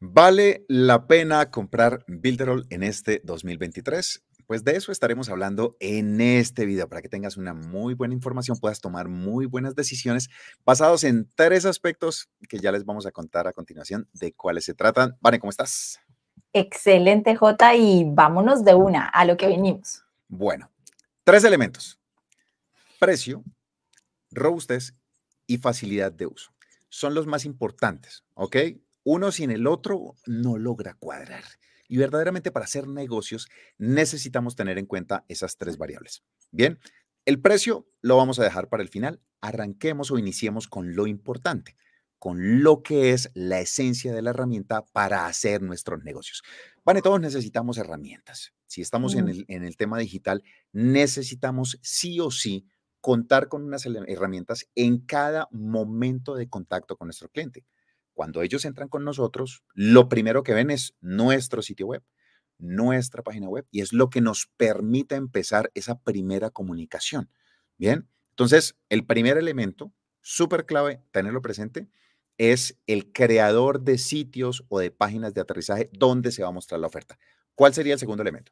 ¿Vale la pena comprar Builderall en este 2023? Pues de eso estaremos hablando en este video para que tengas una muy buena información, puedas tomar muy buenas decisiones basados en tres aspectos que ya les vamos a contar a continuación de cuáles se tratan. Vale, ¿cómo estás? Excelente, Jota, y vámonos de una a lo que venimos. Bueno, tres elementos. Precio, robustez y facilidad de uso. Son los más importantes, ¿ok? Uno sin el otro no logra cuadrar. Y verdaderamente para hacer negocios necesitamos tener en cuenta esas tres variables. Bien, el precio lo vamos a dejar para el final. Arranquemos o iniciemos con lo importante, con lo que es la esencia de la herramienta para hacer nuestros negocios. Vale, todos necesitamos herramientas. Si estamos en mm. el, en el tema digital, necesitamos sí o sí contar con unas herramientas en cada momento de contacto con nuestro cliente. Cuando ellos entran con nosotros, lo primero que ven es nuestro sitio web, nuestra página web, y es lo que nos permite empezar esa primera comunicación. Bien, entonces el primer elemento, súper clave, tenerlo presente, es el creador de sitios o de páginas de aterrizaje donde se va a mostrar la oferta. ¿Cuál sería el segundo elemento?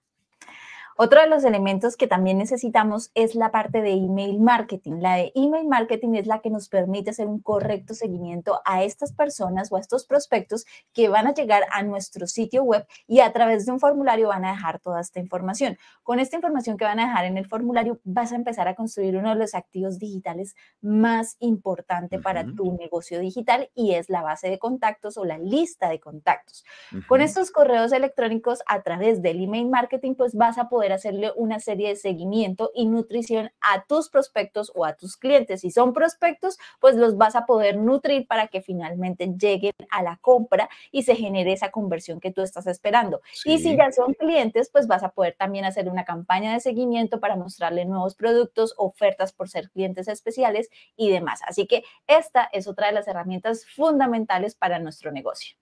Otro de los elementos que también necesitamos es la parte de email marketing. La de email marketing es la que nos permite hacer un correcto seguimiento a estas personas o a estos prospectos que van a llegar a nuestro sitio web y a través de un formulario van a dejar toda esta información. Con esta información que van a dejar en el formulario vas a empezar a construir uno de los activos digitales más importante para tu negocio digital y es la base de contactos o la lista de contactos. Con estos correos electrónicos a través del email marketing pues vas a poder hacerle una serie de seguimiento y nutrición a tus prospectos o a tus clientes. Si son prospectos, pues los vas a poder nutrir para que finalmente lleguen a la compra y se genere esa conversión que tú estás esperando. Y si ya son clientes, pues vas a poder también hacer una campaña de seguimiento para mostrarle nuevos productos, ofertas por ser clientes especiales y demás. Así que esta es otra de las herramientas fundamentales para nuestro negocio.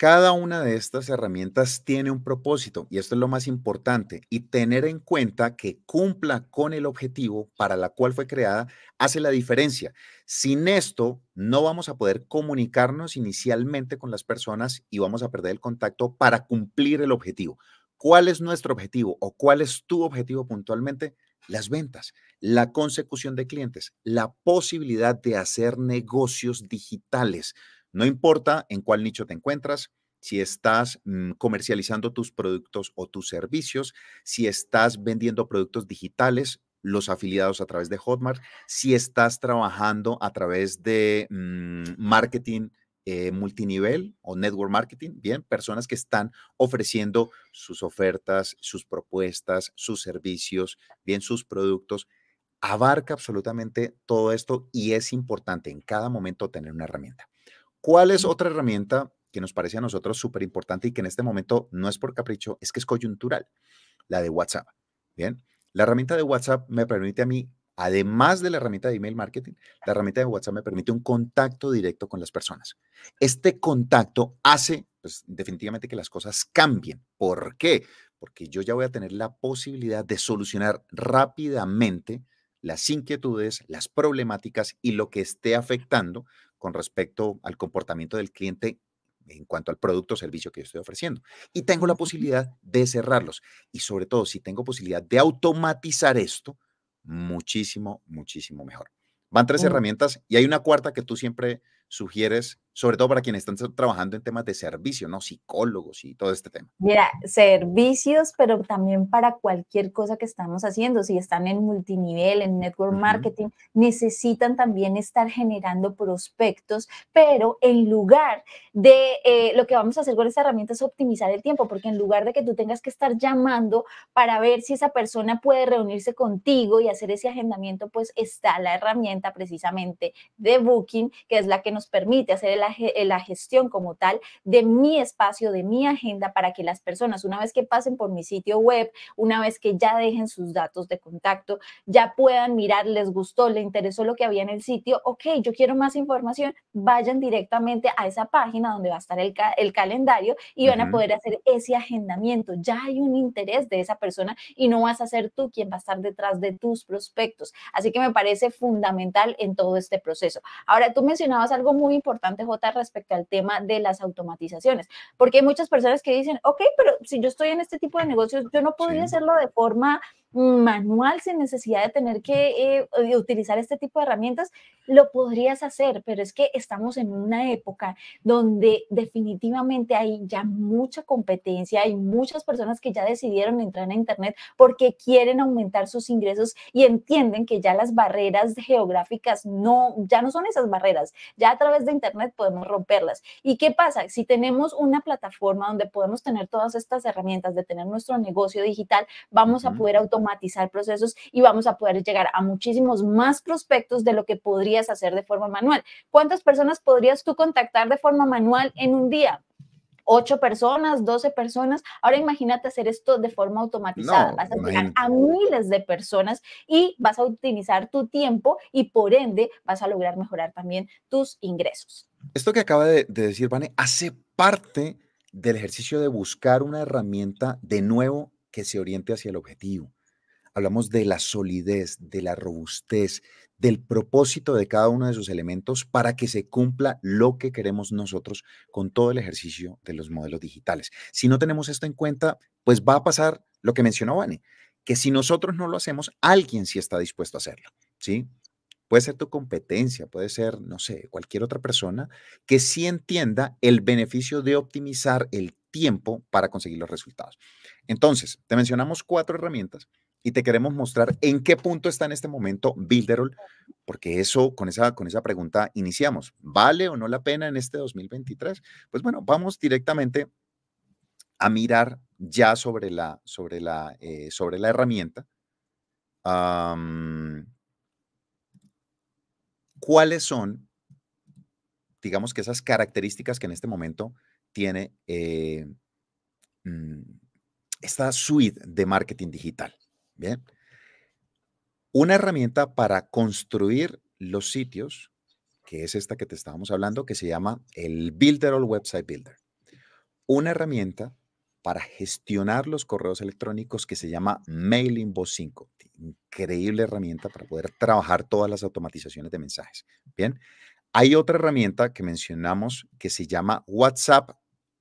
Cada una de estas herramientas tiene un propósito y esto es lo más importante y tener en cuenta que cumpla con el objetivo para la cual fue creada hace la diferencia. Sin esto no vamos a poder comunicarnos inicialmente con las personas y vamos a perder el contacto para cumplir el objetivo. ¿Cuál es nuestro objetivo o cuál es tu objetivo puntualmente? Las ventas, la consecución de clientes, la posibilidad de hacer negocios digitales no importa en cuál nicho te encuentras, si estás mm, comercializando tus productos o tus servicios, si estás vendiendo productos digitales, los afiliados a través de Hotmart, si estás trabajando a través de mm, marketing eh, multinivel o network marketing, bien, personas que están ofreciendo sus ofertas, sus propuestas, sus servicios, bien, sus productos. Abarca absolutamente todo esto y es importante en cada momento tener una herramienta. ¿Cuál es otra herramienta que nos parece a nosotros súper importante y que en este momento no es por capricho, es que es coyuntural? La de WhatsApp. Bien, la herramienta de WhatsApp me permite a mí, además de la herramienta de email marketing, la herramienta de WhatsApp me permite un contacto directo con las personas. Este contacto hace pues, definitivamente que las cosas cambien. ¿Por qué? Porque yo ya voy a tener la posibilidad de solucionar rápidamente las inquietudes, las problemáticas y lo que esté afectando con respecto al comportamiento del cliente en cuanto al producto o servicio que yo estoy ofreciendo. Y tengo la posibilidad de cerrarlos. Y sobre todo, si tengo posibilidad de automatizar esto, muchísimo, muchísimo mejor. Van tres herramientas y hay una cuarta que tú siempre sugieres sobre todo para quienes están trabajando en temas de servicio, ¿no? Psicólogos y todo este tema. Mira, servicios, pero también para cualquier cosa que estamos haciendo, si están en multinivel, en network marketing, necesitan también estar generando prospectos, pero en lugar de eh, lo que vamos a hacer con esta herramienta es optimizar el tiempo, porque en lugar de que tú tengas que estar llamando para ver si esa persona puede reunirse contigo y hacer ese agendamiento, pues está la herramienta precisamente de Booking, que es la que nos permite hacer el eh, la, gestión como tal de mi espacio, de mi agenda, para que las personas, una vez que pasen por mi sitio web, una vez que ya dejen sus datos de contacto, ya puedan mirar, les gustó, les interesó lo que había en el sitio, ok, yo quiero más información, vayan directamente a esa página donde va a estar el, calendario y van a poder hacer ese agendamiento. Ya hay un interés de esa persona y no vas a ser tú quien va a estar detrás de tus prospectos. Así que me parece fundamental en todo este proceso. Ahora, tú mencionabas algo muy importante, respecto al tema de las automatizaciones. Porque hay muchas personas que dicen, ok, pero si yo estoy en este tipo de negocios, yo no podría hacerlo de forma manual sin necesidad de tener que eh, utilizar este tipo de herramientas, lo podrías hacer, pero es que estamos en una época donde definitivamente hay ya mucha competencia, hay muchas personas que ya decidieron entrar a Internet porque quieren aumentar sus ingresos y entienden que ya las barreras geográficas no, ya no son esas barreras, ya a través de Internet podemos romperlas. ¿Y qué pasa? Si tenemos una plataforma donde podemos tener todas estas herramientas de tener nuestro negocio digital, vamos a poder auto automatizar procesos y vamos a poder llegar a muchísimos más prospectos de lo que podrías hacer de forma manual. ¿Cuántas personas podrías tú contactar de forma manual en un día? Ocho personas, 12 personas. Ahora imagínate hacer esto de forma automatizada. vas a llegar a miles de personas y vas a optimizar tu tiempo y por ende vas a lograr mejorar también tus ingresos. Esto que acaba de, de decir, Vane, hace parte del ejercicio de buscar una herramienta de nuevo que se oriente hacia el objetivo hablamos de la solidez, de la robustez, del propósito de cada uno de sus elementos para que se cumpla lo que queremos nosotros con todo el ejercicio de los modelos digitales. Si no tenemos esto en cuenta, pues va a pasar lo que mencionó Vane, que si nosotros no lo hacemos, alguien sí está dispuesto a hacerlo, ¿sí? Puede ser tu competencia, puede ser, no sé, cualquier otra persona que sí entienda el beneficio de optimizar el tiempo para conseguir los resultados. Entonces, te mencionamos cuatro herramientas y te queremos mostrar en qué punto está en este momento Builderall, porque eso, con esa, con esa pregunta iniciamos. ¿Vale o no la pena en este 2023? Pues bueno, vamos directamente a mirar ya sobre la, sobre la, eh, sobre la herramienta. ¿Cuáles son, digamos que esas características que en este momento tiene eh, mm, esta suite de marketing digital? Bien. Una herramienta para construir los sitios, que es esta que te estábamos hablando, que se llama el Builder Builderall Website Builder. Una herramienta para gestionar los correos electrónicos que se llama Mailing Inbox 5. Increíble herramienta para poder trabajar todas las automatizaciones de mensajes. Bien. Hay otra herramienta que mencionamos que se llama WhatsApp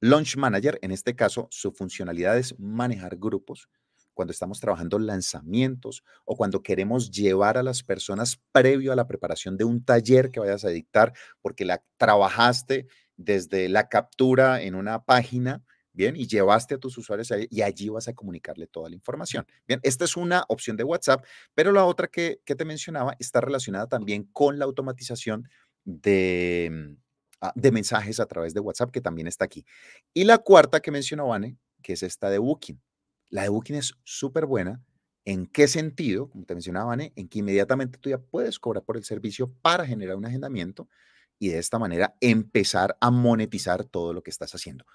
Launch Manager. En este caso, su funcionalidad es manejar grupos cuando estamos trabajando lanzamientos o cuando queremos llevar a las personas previo a la preparación de un taller que vayas a dictar porque la trabajaste desde la captura en una página, bien, y llevaste a tus usuarios y allí vas a comunicarle toda la información. Bien, esta es una opción de WhatsApp, pero la otra que, que te mencionaba está relacionada también con la automatización de, mm, ah, de mensajes a través de WhatsApp, que también está aquí. Y la cuarta que mencionó Vane, que es esta de Booking. La de Booking es súper buena. ¿En qué sentido? Como te mencionaba, en que inmediatamente tú ya puedes cobrar por el servicio para generar un agendamiento y de esta manera empezar a monetizar todo lo que estás haciendo.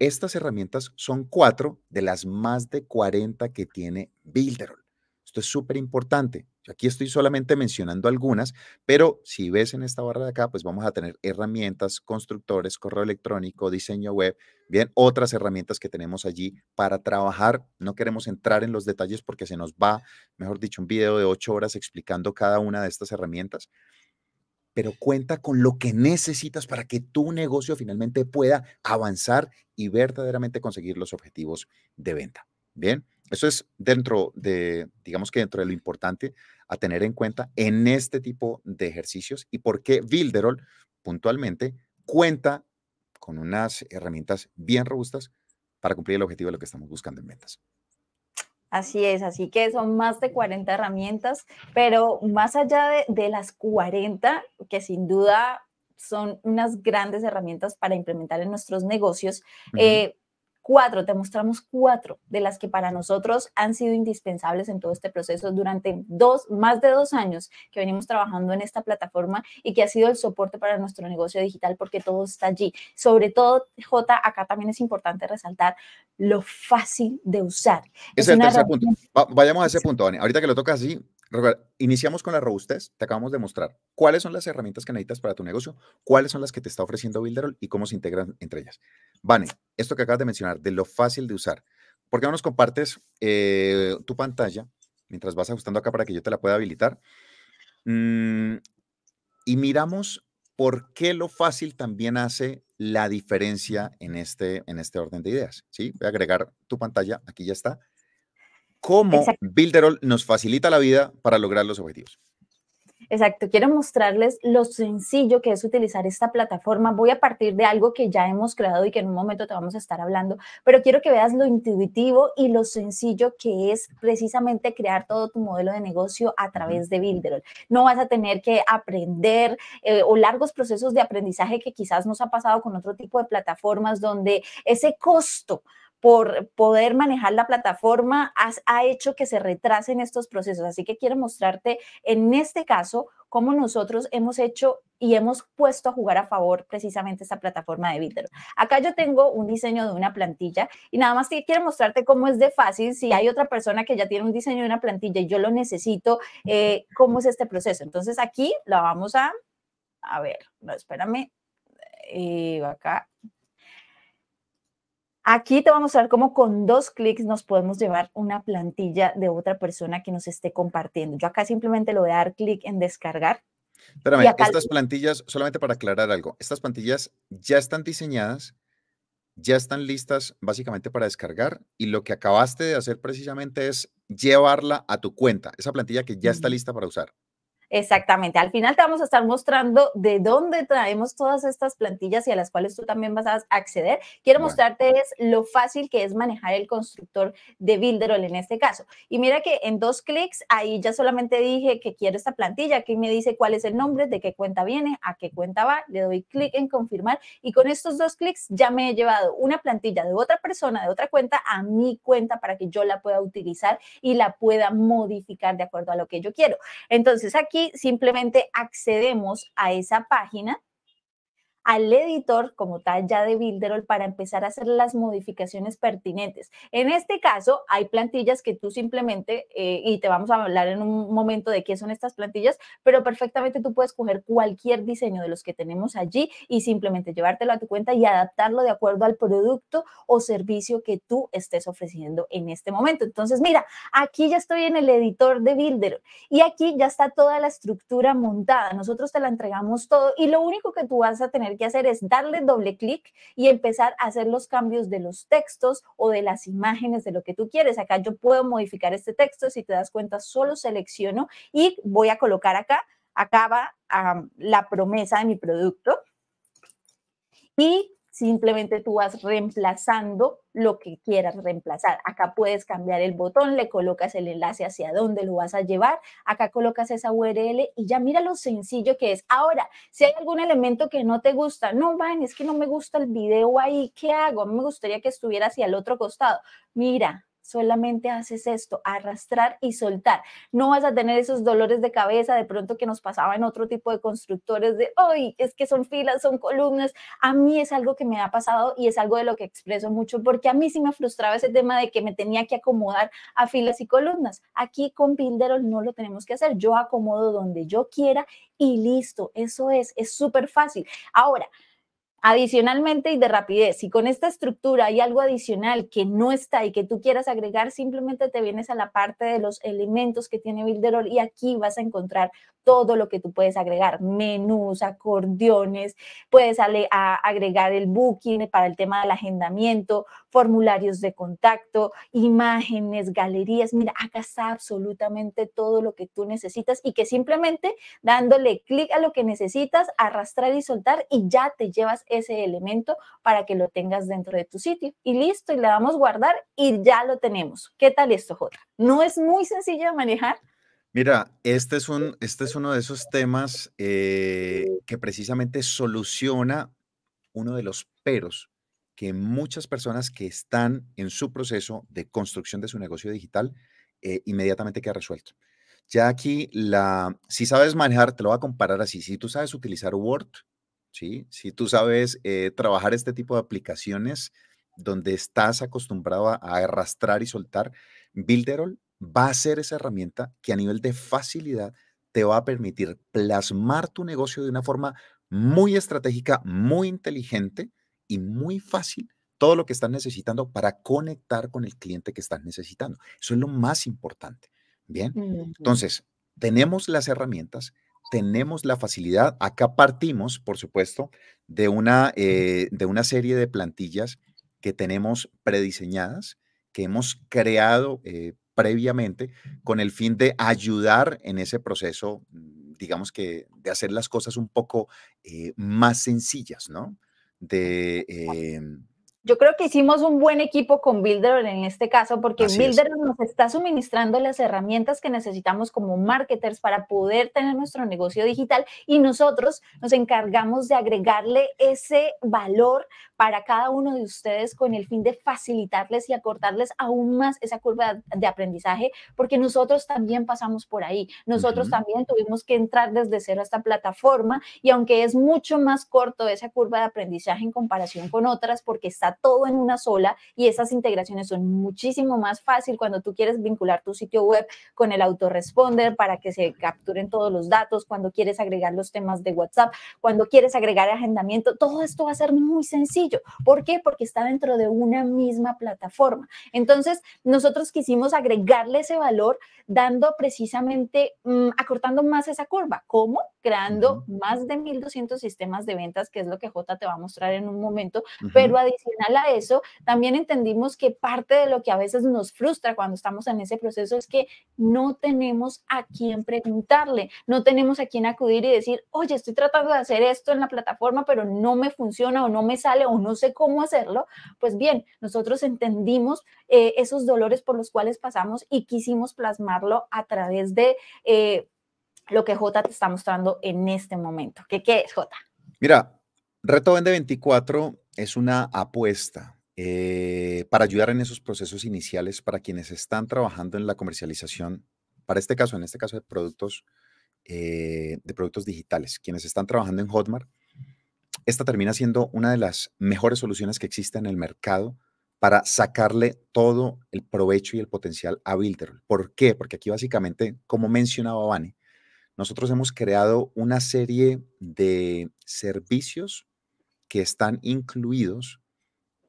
Estas herramientas son cuatro de las más de 40 que tiene Builderall. Esto es súper importante. Aquí estoy solamente mencionando algunas, pero si ves en esta barra de acá, pues vamos a tener herramientas, constructores, correo electrónico, diseño web, bien, otras herramientas que tenemos allí para trabajar. No queremos entrar en los detalles porque se nos va, mejor dicho, un video de ocho horas explicando cada una de estas herramientas, pero cuenta con lo que necesitas para que tu negocio finalmente pueda avanzar y verdaderamente conseguir los objetivos de venta. Bien, eso es dentro de, digamos que dentro de lo importante a tener en cuenta en este tipo de ejercicios y por qué puntualmente cuenta con unas herramientas bien robustas para cumplir el objetivo de lo que estamos buscando en ventas. Así es, así que son más de 40 herramientas, pero más allá de, las 40, que sin duda son unas grandes herramientas para implementar en nuestros negocios, cuatro, te mostramos cuatro de las que para nosotros han sido indispensables en todo este proceso durante dos, más de dos años que venimos trabajando en esta plataforma y que ha sido el soporte para nuestro negocio digital porque todo está allí. Sobre todo, J, acá también es importante resaltar lo fácil de usar. es el tercer punto. Vayamos a ese punto, Dani. Ahorita que lo toca así, iniciamos con la robustez, te acabamos de mostrar cuáles son las herramientas que necesitas para tu negocio, cuáles son las que te está ofreciendo Builderall y cómo se integran entre ellas. Vane, esto que acabas de mencionar, de lo fácil de usar, ¿por qué no nos compartes eh, tu pantalla mientras vas ajustando acá para que yo te la pueda habilitar? Mm, y miramos por qué lo fácil también hace la diferencia en este, en este orden de ideas. ¿sí? Voy a agregar tu pantalla, aquí ya está cómo Builderall nos facilita la vida para lograr los objetivos. Exacto, quiero mostrarles lo sencillo que es utilizar esta plataforma. Voy a partir de algo que ya hemos creado y que en un momento te vamos a estar hablando, pero quiero que veas lo intuitivo y lo sencillo que es precisamente crear todo tu modelo de negocio a través de Builderall. No vas a tener que aprender eh, o largos procesos de aprendizaje que quizás nos ha pasado con otro tipo de plataformas donde ese costo por poder manejar la plataforma ha hecho que se retrasen estos procesos. Así que quiero mostrarte en este caso cómo nosotros hemos hecho y hemos puesto a jugar a favor precisamente esta plataforma de Bitero. Acá yo tengo un diseño de una plantilla y nada más quiero mostrarte cómo es de fácil si hay otra persona que ya tiene un diseño de una plantilla y yo lo necesito, eh, cómo es este proceso. Entonces aquí la vamos a, a ver, no, espérame, y eh, acá Aquí te vamos a ver cómo con dos clics nos podemos llevar una plantilla de otra persona que nos esté compartiendo. Yo acá simplemente lo voy a dar clic en descargar. Espérame, estas plantillas, solamente para aclarar algo, estas plantillas ya están diseñadas, ya están listas básicamente para descargar y lo que acabaste de hacer precisamente es llevarla a tu cuenta, esa plantilla que ya está lista para usar. Exactamente. Al final te vamos a estar mostrando de dónde traemos todas estas plantillas y a las cuales tú también vas a acceder. Quiero mostrarte es lo fácil que es manejar el constructor de Builderall en este caso. Y mira que en dos clics ahí ya solamente dije que quiero esta plantilla. Aquí me dice cuál es el nombre, de qué cuenta viene, a qué cuenta va. Le doy clic en confirmar y con estos dos clics ya me he llevado una plantilla de otra persona, de otra cuenta a mi cuenta para que yo la pueda utilizar y la pueda modificar de acuerdo a lo que yo quiero. Entonces aquí simplemente accedemos a esa página al editor como tal ya de Builderall para empezar a hacer las modificaciones pertinentes. En este caso, hay plantillas que tú simplemente, eh, y te vamos a hablar en un momento de qué son estas plantillas, pero perfectamente tú puedes coger cualquier diseño de los que tenemos allí y simplemente llevártelo a tu cuenta y adaptarlo de acuerdo al producto o servicio que tú estés ofreciendo en este momento. Entonces, mira, aquí ya estoy en el editor de Builder y aquí ya está toda la estructura montada. Nosotros te la entregamos todo y lo único que tú vas a tener que hacer es darle doble clic y empezar a hacer los cambios de los textos o de las imágenes de lo que tú quieres. Acá yo puedo modificar este texto, si te das cuenta, solo selecciono y voy a colocar acá, acaba la promesa de mi producto. Y Simplemente tú vas reemplazando lo que quieras reemplazar. Acá puedes cambiar el botón, le colocas el enlace hacia dónde lo vas a llevar, acá colocas esa URL y ya mira lo sencillo que es. Ahora, si hay algún elemento que no te gusta, no, van es que no me gusta el video ahí, ¿qué hago? Me gustaría que estuviera hacia el otro costado. Mira, solamente haces esto, arrastrar y soltar. No vas a tener esos dolores de cabeza de pronto que nos pasaba en otro tipo de constructores de, hoy es que son filas, son columnas. A mí es algo que me ha pasado y es algo de lo que expreso mucho porque a mí sí me frustraba ese tema de que me tenía que acomodar a filas y columnas. Aquí con Builderall no lo tenemos que hacer. Yo acomodo donde yo quiera y listo. Eso es, es súper fácil. Ahora, Adicionalmente y de rapidez, si con esta estructura hay algo adicional que no está y que tú quieras agregar, simplemente te vienes a la parte de los elementos que tiene Builderall y aquí vas a encontrar todo lo que tú puedes agregar, menús, acordeones, puedes agregar el booking para el tema del agendamiento, formularios de contacto, imágenes, galerías. Mira, acá absolutamente todo lo que tú necesitas y que simplemente dándole clic a lo que necesitas, arrastrar y soltar y ya te llevas ese elemento para que lo tengas dentro de tu sitio. Y listo, y le damos guardar y ya lo tenemos. ¿Qué tal esto, Jota? ¿No es muy sencillo de manejar? Mira, este es, un, este es uno de esos temas eh, que precisamente soluciona uno de los peros que muchas personas que están en su proceso de construcción de su negocio digital eh, inmediatamente queda resuelto. Ya aquí, la, si sabes manejar, te lo voy a comparar así. Si tú sabes utilizar Word, si tú sabes eh, trabajar este tipo de aplicaciones donde estás acostumbrado a, arrastrar y soltar, Builderall va a ser esa herramienta que a nivel de facilidad te va a permitir plasmar tu negocio de una forma muy estratégica, muy inteligente y muy fácil todo lo que estás necesitando para conectar con el cliente que estás necesitando. Eso es lo más importante. Bien, entonces tenemos las herramientas, tenemos la facilidad. Acá partimos, por supuesto, de una, eh, de una serie de plantillas que tenemos prediseñadas, que hemos creado eh, previamente con el fin de ayudar en ese proceso, mm, digamos que de hacer las cosas un poco eh, más sencillas, ¿no? De em, yo creo que hicimos un buen equipo con Builder en este caso, porque Builder nos está suministrando las herramientas que necesitamos como marketers para poder tener nuestro negocio digital y nosotros nos encargamos de agregarle ese valor para cada uno de ustedes con el fin de facilitarles y acortarles aún más esa curva de aprendizaje, porque nosotros también pasamos por ahí. Nosotros también tuvimos que entrar desde cero a esta plataforma y aunque es mucho más corto esa curva de aprendizaje en comparación con otras, porque está todo en una sola y esas integraciones son muchísimo más fácil cuando tú quieres vincular tu sitio web con el autoresponder para que se capturen todos los datos, cuando quieres agregar los temas de WhatsApp, cuando quieres agregar agendamiento, todo esto va a ser muy sencillo ¿Por qué? Porque está dentro de una misma plataforma. Entonces, nosotros quisimos agregarle ese valor dando precisamente, mm, acortando más esa curva. ¿Cómo? creando más de 1.200 sistemas de ventas, que es lo que J te va a mostrar en un momento. Pero adicional a eso, también entendimos que parte de lo que a veces nos frustra cuando estamos en ese proceso es que no tenemos a quién preguntarle, no tenemos a quién acudir y decir, oye, estoy tratando de hacer esto en la plataforma, pero no me funciona o no me sale o no sé cómo hacerlo. Pues bien, nosotros entendimos eh, esos dolores por los cuales pasamos y quisimos plasmarlo a través de... Eh, lo que Jota te está mostrando en este momento. ¿Qué, qué es Jota? Mira, Reto Vende 24 es una apuesta eh, para ayudar en esos procesos iniciales para quienes están trabajando en la comercialización, para este caso, en este caso de productos, eh, de productos digitales, quienes están trabajando en Hotmart. Esta termina siendo una de las mejores soluciones que existe en el mercado para sacarle todo el provecho y el potencial a Builder. ¿Por qué? Porque aquí básicamente, como mencionaba Vane, nosotros hemos creado una serie de servicios que están incluidos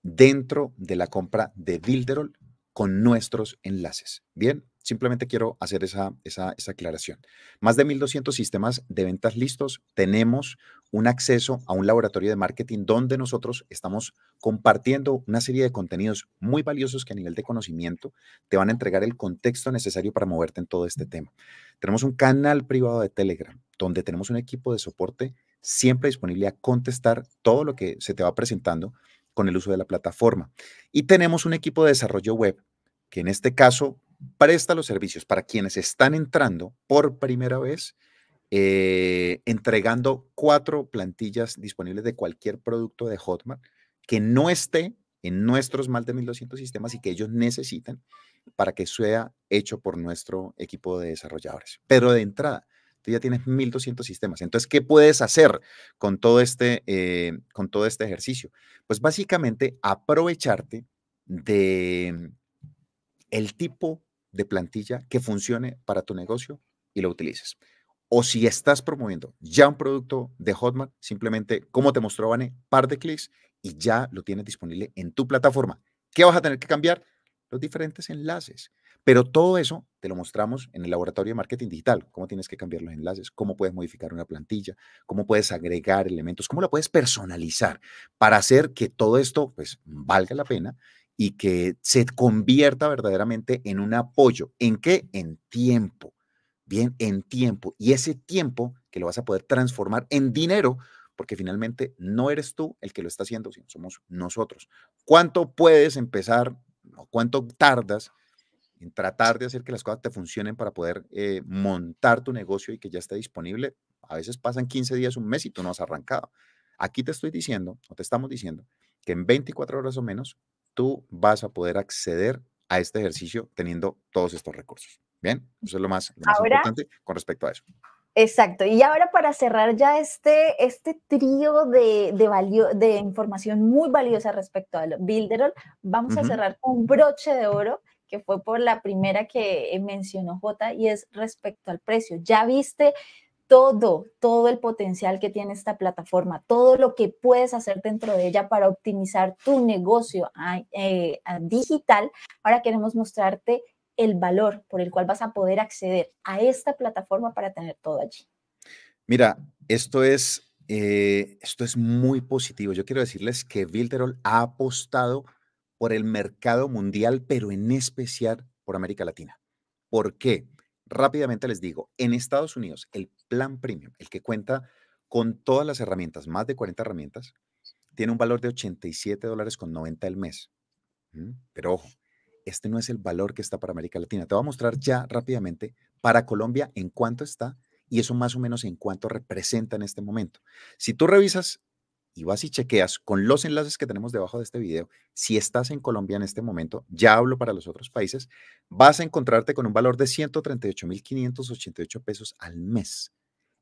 dentro de la compra de Bilderol con nuestros enlaces. Bien, Simplemente quiero hacer esa, esa, aclaración. Más de 1.200 sistemas de ventas listos. Tenemos un acceso a un laboratorio de marketing donde nosotros estamos compartiendo una serie de contenidos muy valiosos que a nivel de conocimiento te van a entregar el contexto necesario para moverte en todo este tema. Tenemos un canal privado de Telegram donde tenemos un equipo de soporte siempre disponible a contestar todo lo que se te va presentando con el uso de la plataforma. Y tenemos un equipo de desarrollo web que en este caso presta los servicios para quienes están entrando por primera vez, eh, entregando cuatro plantillas disponibles de cualquier producto de Hotmart que no esté en nuestros más de 1.200 sistemas y que ellos necesiten para que sea hecho por nuestro equipo de desarrolladores. Pero de entrada, tú ya tienes 1.200 sistemas. Entonces, ¿qué puedes hacer con todo este, eh, con todo este ejercicio? Pues básicamente aprovecharte de el tipo de plantilla que funcione para tu negocio y lo utilices. O si estás promoviendo ya un producto de Hotmart, simplemente, como te mostró Vane, par de clics y ya lo tienes disponible en tu plataforma. ¿Qué vas a tener que cambiar? Los diferentes enlaces. Pero todo eso te lo mostramos en el laboratorio de marketing digital. Cómo tienes que cambiar los enlaces, cómo puedes modificar una plantilla, cómo puedes agregar elementos, cómo la puedes personalizar para hacer que todo esto pues valga la pena y que se convierta verdaderamente en un apoyo. ¿En qué? En tiempo. Bien, en tiempo. Y ese tiempo que lo vas a poder transformar en dinero, porque finalmente no eres tú el que lo está haciendo, sino somos nosotros. ¿Cuánto puedes empezar o cuánto tardas en tratar de hacer que las cosas te funcionen para poder eh, montar tu negocio y que ya esté disponible? A veces pasan 15 días, un mes y tú no has arrancado. Aquí te estoy diciendo, o te estamos diciendo, que en 24 horas o menos tú vas a poder acceder a este ejercicio teniendo todos estos recursos. Bien, eso es lo más, importante con respecto a eso. Exacto. Y ahora para cerrar ya este, este trío de, de, información muy valiosa respecto a Builderall, vamos a cerrar con broche de oro que fue por la primera que eh, mencionó Jota y es respecto al precio. Ya viste todo, todo el potencial que tiene esta plataforma, todo lo que puedes hacer dentro de ella para optimizar tu negocio eh, digital. Ahora queremos mostrarte el valor por el cual vas a poder acceder a esta plataforma para tener todo allí. Mira, esto es, eh, esto es muy positivo. Yo quiero decirles que Vilterol ha apostado por el mercado mundial, pero en especial por América Latina. ¿Por qué? Rápidamente les digo, en Estados Unidos, el plan premium, el que cuenta con todas las herramientas, más de 40 herramientas, tiene un valor de 87 dólares con 90 el mes. Pero ojo, este no es el valor que está para América Latina. Te voy a mostrar ya rápidamente para Colombia en cuánto está y eso más o menos en cuánto representa en este momento. Si tú revisas y vas y chequeas con los enlaces que tenemos debajo de este video, si estás en Colombia en este momento, ya hablo para los otros países, vas a encontrarte con un valor de 138.588 pesos al mes.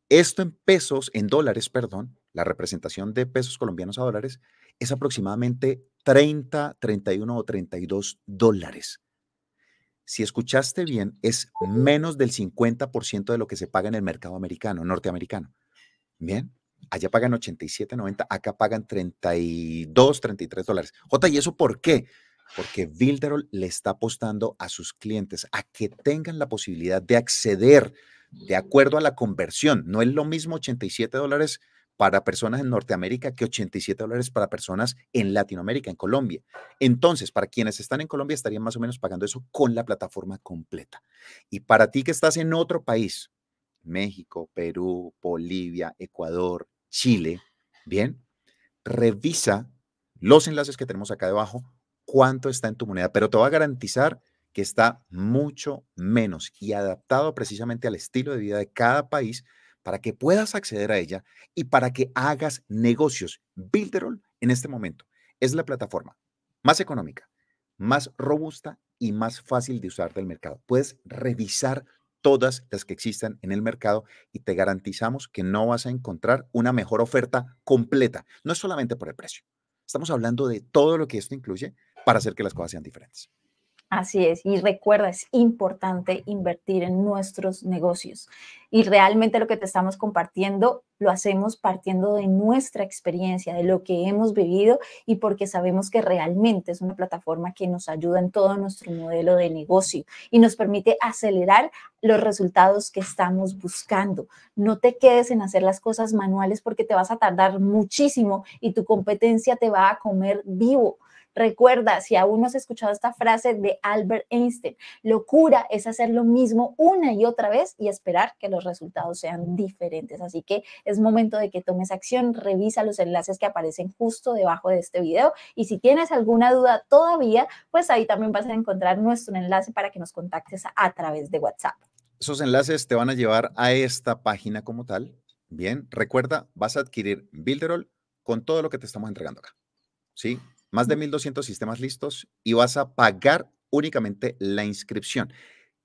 Esto en pesos, en dólares, perdón, la representación de pesos colombianos a dólares es aproximadamente 30, 31 o 32 dólares. Si escuchaste bien, es menos del 50% de lo que se paga en el mercado americano, norteamericano. Bien, allá pagan 87, 90, acá pagan 32, 33 dólares. J, ¿y eso por qué? Porque Bilderol le está apostando a sus clientes a que tengan la posibilidad de acceder de acuerdo a la conversión. No es lo mismo 87 dólares para personas en Norteamérica que 87 dólares para personas en Latinoamérica, en Colombia. Entonces, para quienes están en Colombia estarían más o menos pagando eso con la plataforma completa. Y para ti que estás en otro país, México, Perú, Bolivia, Ecuador, Chile, bien, revisa los enlaces que tenemos acá debajo, cuánto está en tu moneda, pero te va a garantizar que está mucho menos y adaptado precisamente al estilo de vida de cada país para que puedas acceder a ella y para que hagas negocios. Builderall en este momento es la plataforma más económica, más robusta y más fácil de usar del mercado. Puedes revisar todas las que existan en el mercado y te garantizamos que no vas a encontrar una mejor oferta completa, no es solamente por el precio. Estamos hablando de todo lo que esto incluye para hacer que las cosas sean diferentes. Así es, y recuerda, es importante invertir en nuestros negocios. Y realmente lo que te estamos compartiendo lo hacemos partiendo de nuestra experiencia, de lo que hemos vivido y porque sabemos que realmente es una plataforma que nos ayuda en todo nuestro modelo de negocio y nos permite acelerar los resultados que estamos buscando. No te quedes en hacer las cosas manuales porque te vas a tardar muchísimo y tu competencia te va a comer vivo. Recuerda, si aún no has escuchado esta frase de Albert Einstein, locura es hacer lo mismo una y otra vez y esperar que los resultados sean diferentes. Así que es momento de que tomes acción, revisa los enlaces que aparecen justo debajo de este video y si tienes alguna duda todavía, pues ahí también vas a encontrar nuestro enlace para que nos contactes a través de WhatsApp. Esos enlaces te van a llevar a esta página como tal. Bien, recuerda, vas a adquirir Builderall con todo lo que te estamos entregando acá. ¿Sí? más de 1.200 sistemas listos y vas a pagar únicamente la inscripción.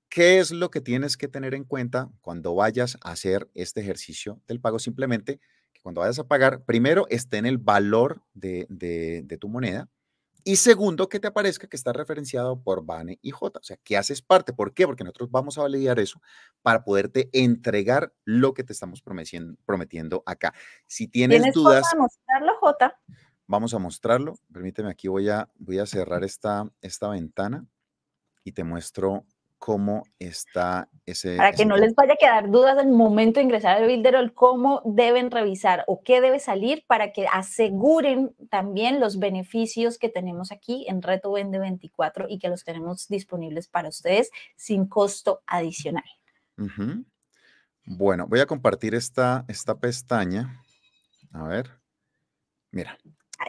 ¿Qué es lo que tienes que tener en cuenta cuando vayas a hacer este ejercicio del pago? Simplemente que cuando vayas a pagar, primero esté en el valor de, de, tu moneda y segundo que te aparezca que está referenciado por Bane y J. O sea, que haces parte. ¿Por qué? Porque nosotros vamos a validar eso para poderte entregar lo que te estamos prometiendo, acá. Si tienes, dudas. mostrarlo, J? Vamos a mostrarlo. Permíteme, aquí voy a, voy a cerrar esta, esta ventana y te muestro cómo está ese... Para que no les vaya a quedar dudas al momento de ingresar al Builderall, cómo deben revisar o qué debe salir para que aseguren también los beneficios que tenemos aquí en Reto Vende 24 y que los tenemos disponibles para ustedes sin costo adicional. Bueno, voy a compartir esta, esta pestaña. A ver, mira,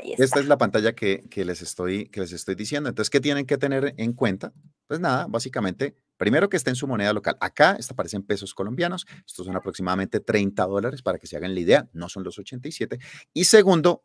esta es la pantalla que, les estoy, que les estoy diciendo. Entonces, ¿qué tienen que tener en cuenta? Pues nada, básicamente, primero que esté en su moneda local. Acá está aparecen pesos colombianos. Estos son aproximadamente 30 dólares para que se hagan la idea. No son los 87. Y segundo,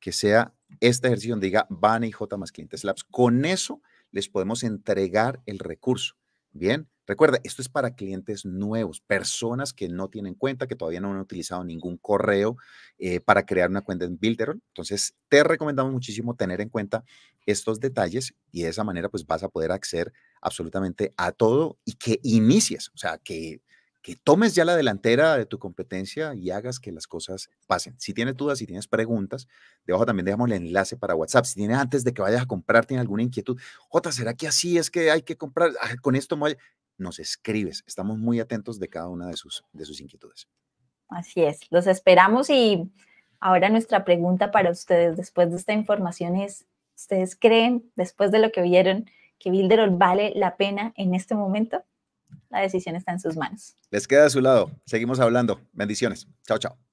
que sea este ejercicio donde diga Van y J más Clientes Labs. Con eso les podemos entregar el recurso. Bien, recuerda, esto es para clientes nuevos, personas que no tienen cuenta, que todavía no han utilizado ningún correo eh, para crear una cuenta en Builderon. Entonces, te recomendamos muchísimo tener en cuenta estos detalles y de esa manera pues vas a poder acceder absolutamente a todo y que inicies, o sea, que que tomes ya la delantera de tu competencia y hagas que las cosas pasen. Si tienes dudas, si tienes preguntas, debajo también dejamos el enlace para WhatsApp. Si tienes antes de que vayas a comprar, tienes alguna inquietud, Jota, ¿será que así es que hay que comprar? Ah, con esto nos escribes. Estamos muy atentos de cada una de sus, de sus inquietudes. Así es, los esperamos y ahora nuestra pregunta para ustedes después de esta información es, ¿ustedes creen, después de lo que vieron, que Bilderol vale la pena en este momento? la decisión está en sus manos. Les queda a su lado. Seguimos hablando. Bendiciones. Chao, chao.